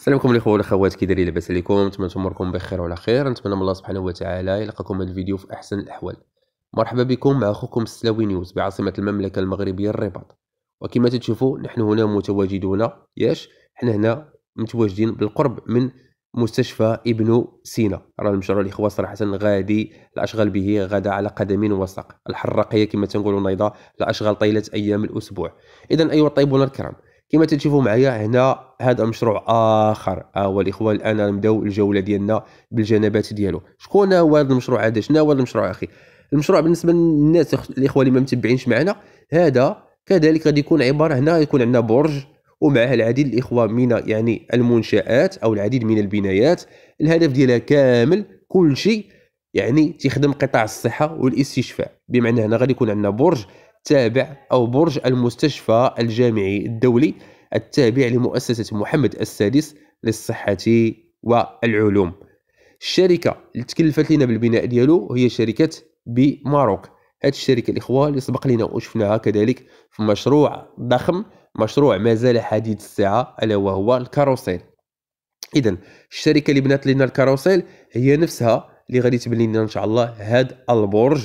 السلام عليكم الاخوه والاخوات كي دايرين لاباس عليكم نتمنى اموركم بخير وعلى خير نتمنى من الله سبحانه وتعالى يلقاكم هذا الفيديو في احسن الاحوال مرحبا بكم مع اخوكم السلاوي نيوز بعاصمه المملكه المغربيه الرباط وكما تشوفوا نحن هنا متواجدون ياش حنا هنا متواجدين بالقرب من مستشفى ابن سينا راه المشروع الاخوه صراحه غادي الاشغال به غدا على قدم وساق الحر كما تنقولوا نايضه الاشغال طيله ايام الاسبوع اذا ايها الطيبون الكرام كما تشوفوا معايا هنا هذا مشروع اخر ها آه، هو الاخوان الان نبداو الجوله ديالنا بالجنبات ديالو شكون هو هذا المشروع هذا شنو هو المشروع اخي المشروع بالنسبه للناس الاخوه اللي ما متبعينش معنا هذا كذلك غادي يكون عباره هنا يكون عندنا برج ومعه العديد الاخوه من يعني المنشات او العديد من البنايات الهدف ديالها كامل كل شيء يعني تخدم قطاع الصحه والاستشفاء بمعنى هنا غادي يكون عندنا برج التابع أو برج المستشفى الجامعي الدولي التابع لمؤسسة محمد السادس للصحة والعلوم الشركة اللي تكلفت لنا بالبناء ديالو هي شركة بماروك هاد الشركة الإخوة اللي سبق لنا وشفناها كذلك في مشروع ضخم مشروع ما زال حديث الساعة ألا وهو الكاروسيل إذا الشركة اللي بنات لنا الكاروسيل هي نفسها اللي غادي تبني لنا إن شاء الله هاد البرج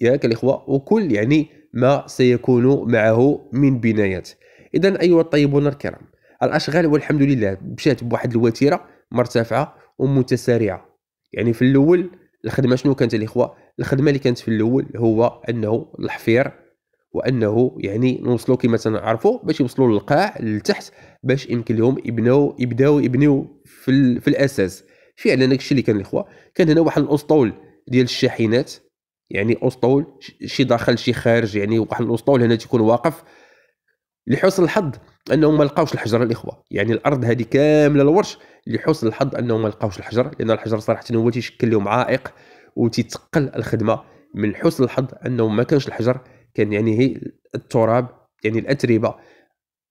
ياك الإخوة وكل يعني ما سيكون معه من بنايات اذا ايها الطيبون الكرام الاشغال والحمد لله مشات بواحد الوتيره مرتفعه ومتسارعه يعني في الاول الخدمه شنو كانت الاخوه الخدمه اللي كانت في الاول هو انه الحفير وانه يعني نوصلوا كما تنعرفوا باش يوصلوا للقاع لتحت باش يمكن لهم يبنوا يبداو يبنيو في, في الاساس فعلا داكشي اللي كان الاخوه كان هنا واحد الاسطول ديال الشاحنات يعني اسطول شي داخل شي خارج يعني واحد الاسطول هنا تيكون واقف لحسن الحظ انهم ما لقاوش الحجر الاخوه يعني الارض هذه كامله الورش لحسن الحظ انهم ما لقاوش الحجر لان الحجر صراحه هو تيشكل لهم عائق وتتقل الخدمه من حسن الحظ انه ما كانش الحجر كان يعني هي التراب يعني الاتربه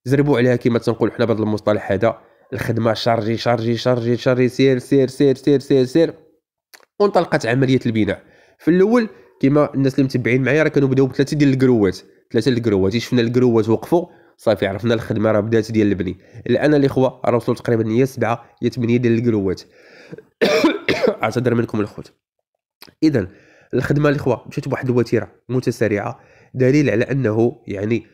زربوا عليها كما تنقول حنا بهذا المصطلح هذا الخدمه شارجي شارجي شارجي شارجي سير سير سير سير سير سير وانطلقت عمليه البناء في الاول كيما الناس اللي متبعين معايا راه كانوا بداو بثلاثه ديال الكروات ثلاثه الكروات شفنا الكروات وقفوا صافي عرفنا الخدمه راه بدات ديال البني الان الاخوه راه وصلوا تقريبا يا سبعه يا ثمانيه ديال الكروات اعتذر منكم الخوت اذا الخدمه الاخوه مشات بواحد الوتيره متسارعه دليل على انه يعني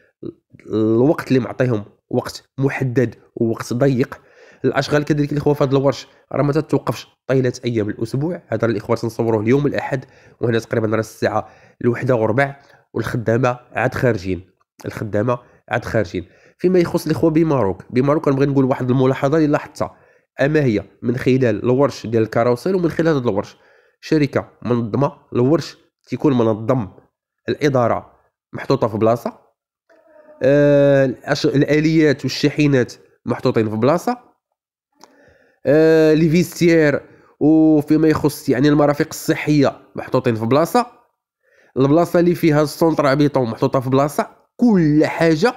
الوقت اللي معطيهم وقت محدد ووقت ضيق الاشغال كذلك الاخوه في هذا الورش راه ما تتوقفش طيله ايام الاسبوع هذا الاخوه تنصوروه اليوم الاحد وهنا تقريبا راه الساعه الوحده وربع والخدامه عاد خارجين الخدامه عاد خارجين فيما يخص الاخوه بماروك بماروك نبغي نقول واحد الملاحظه اللي لاحظتها اما هي من خلال الورش ديال الكاروسيل ومن خلال هذا الورش شركه منظمه الورش تيكون منظم الاداره محطوطه في بلاصه آه الاليات والشاحنات محطوطين في بلاصه آه لي فيستير وفيما يخص يعني المرافق الصحيه محطوطين في بلاصه البلاصه اللي فيها السونطر عبيطه محطوطه في بلاصه كل حاجه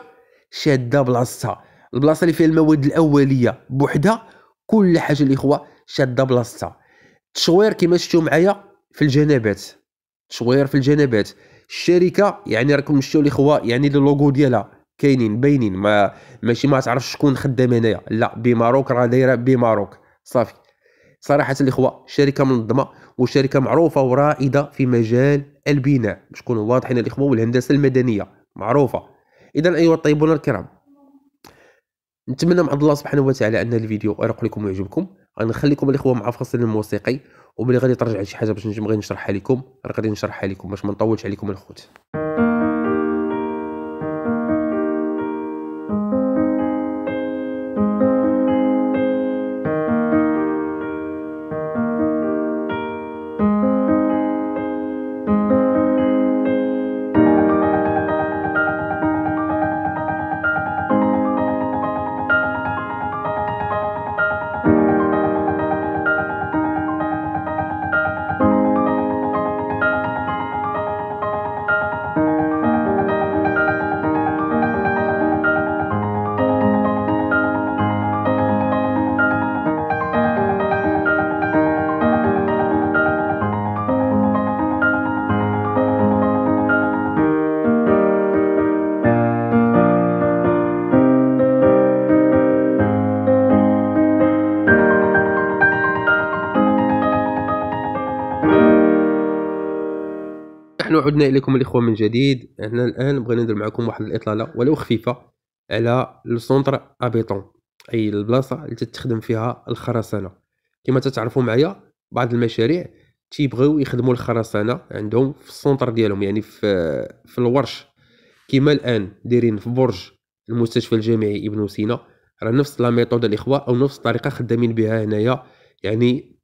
شاده بلاصتها البلاصه اللي فيها المواد الاوليه بوحدها كل حاجه الاخوه شاده بلاصتها التشوير كما شفتوا معايا في الجنابات التشوير في الجنابات الشركه يعني راكم شفتوا الاخوه يعني لوغو ديالها كاينين باينين ما ماشي ما تعرفش شكون خدام هنايا لا بماروك راه دايره بماروك صافي صراحه الاخوه شركه منظمه وشركه معروفه ورائده في مجال البناء باش نكونوا واضحين الاخوه والهندسه المدنيه معروفه اذا ايها الطيبون الكرام نتمنى من عند الله سبحانه وتعالى ان الفيديو يرق لكم ويعجبكم غنخليكم الاخوه مع فصل الموسيقي وملي غادي ترجع شي حاجه باش نجي نشرحها لكم راه غادي نشرحها لكم باش ما نطولش عليكم الخوت نحن عدنا اليكم الاخوه من جديد احنا الان بغينا ندير معكم واحد الاطلاله ولو خفيفه على لو سونتر ابيطون اي البلاصه اللي تتخدم فيها الخرسانه كما تتعرفوا معايا بعض المشاريع تيبغيو يخدموا الخرسانه عندهم في السونتر ديالهم يعني في في الورش كما الان دايرين في برج المستشفى الجامعي ابن سينا راه نفس لا ميثود الاخوه او نفس الطريقه خدامين بها هنايا يعني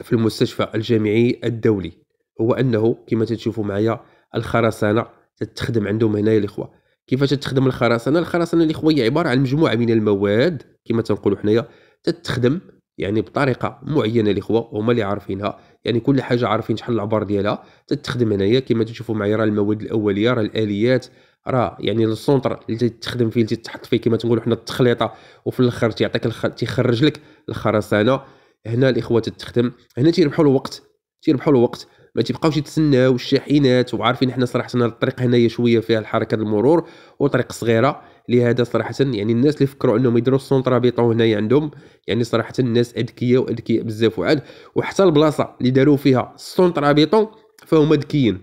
في المستشفى الجامعي الدولي هو انه كما تشوفوا معايا الخرسانه تتخدم عندهم هنايا الاخوه كيفاش تخدم الخرسانه الخرسانه الاخوه هي عباره عن مجموعه من المواد كما تنقولوا حنايا تتخدم يعني بطريقه معينه الاخوه هما اللي عارفينها يعني كل حاجه عارفين شحال العبار ديالها تتخدم هنايا كما تشوفوا معايا راه المواد الاوليه راه الاليات راه يعني السونتر اللي تخدم فيه اللي تحط فيه كما تنقولوا حنا التخليطه وفي الاخر تيعطيك تيخرج لك الخرسانه هنا الاخوه تتخدم هنا تيربحوا الوقت تيربحوا الوقت ما تبقاوش يتسناو الشاحنات وعارفين حنا صراحه الطريق هنايا شويه فيها الحركه المرور وطريق صغيره لهذا صراحه يعني الناس اللي فكروا انهم يديروا السونطرا بيطون هنايا عندهم يعني صراحه الناس اذكياء واذكياء بزاف وعاد وحتى البلاصه اللي داروا فيها السونطرا بيطون فهم ذكيين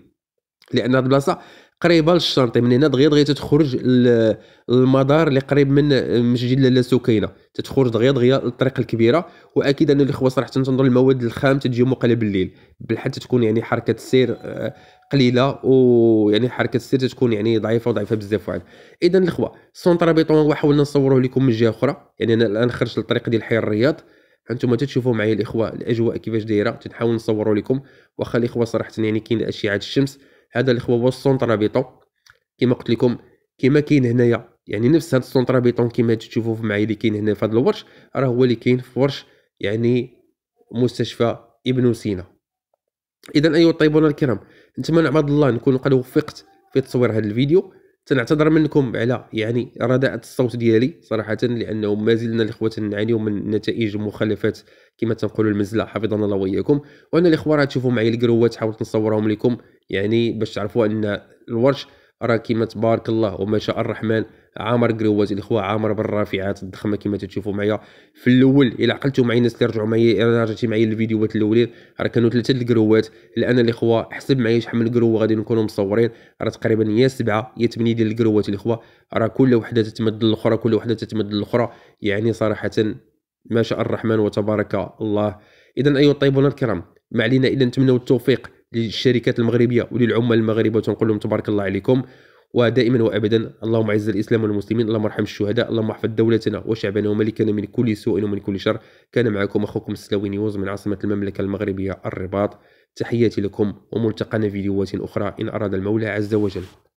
لان هاد البلاصه قريبه للشرطي من هنا دغيا دغيا تتخرج المدار اللي قريب من مسجد لاله سكينه تتخرج دغيا دغيا الطريق الكبيره واكيد ان الاخوه صراحه تنظر المواد الخام تجي مقلب بالليل بالحال تكون يعني حركه السير آه، قليله ويعني حركه السير تتكون يعني ضعيفه وضعيفه بزاف وعلا اذا الاخوه سونتر بيطون وحاولنا نصوروه لكم من جهه اخرى يعني انا الان خرجت للطريق ديال حي الرياض هانتوما تتشوفوا معايا الاخوه الاجواء كيفاش دايره تنحاول نصوروا لكم واخا الاخوه صراحه يعني كاين اشعه الشمس هذا اللي هو السونتر بيطون كما قلت لكم كما كاين هنايا يعني نفس هذا السونتر بيطون كما تشوفوا معايا اللي كاين هنا في هذا الورش راه هو اللي كاين في ورش يعني مستشفى ابن سينا اذا ايها الطيبون الكرام نتمنى عباد الله نكون قد وفقت في تصوير هذا الفيديو تنعتذر منكم على يعني رداءة الصوت ديالي صراحة لأنه ما زلنا الإخوة نعانيو من نتائج المخالفات كما تنقولوا المزلة حفظنا الله وإياكم وأنا الإخوة راه تشوفوا معايا القروات حاولت نصورهم لكم يعني باش تعرفوا ان الورش راه كيما تبارك الله وما شاء الرحمن عامر قروات الاخوه عامر بالرافعات الضخمه كما تشوفوا معايا في الاول الى عقلتوا معايا الناس اللي رجعوا معايا رجعتي معايا الفيديوهات الاولين راه كانوا ثلاثه القروات الان الاخوه حسب معايا شحال من قروه غادي نكونوا مصورين راه تقريبا يا سبعه يا ثمانيه ديال القروات الاخوه راه كل وحده تتمد للاخرى كل وحده تتمد للاخرى يعني صراحه ما شاء الرحمن وتبارك الله اذا ايها الطيبون الكرام ما علينا الا نتمنوا التوفيق للشركات المغربيه وللعمال المغاربه وتنقول لهم تبارك الله عليكم ودائما وابدا اللهم اعز الاسلام والمسلمين اللهم ارحم الشهداء اللهم احفظ دولتنا وشعبنا وملكنا من كل سوء ومن كل شر كان معكم اخوكم السلاوي نيوز من عاصمه المملكه المغربيه الرباط تحياتي لكم وملتقانا فيديوهات اخرى ان اراد المولى عز وجل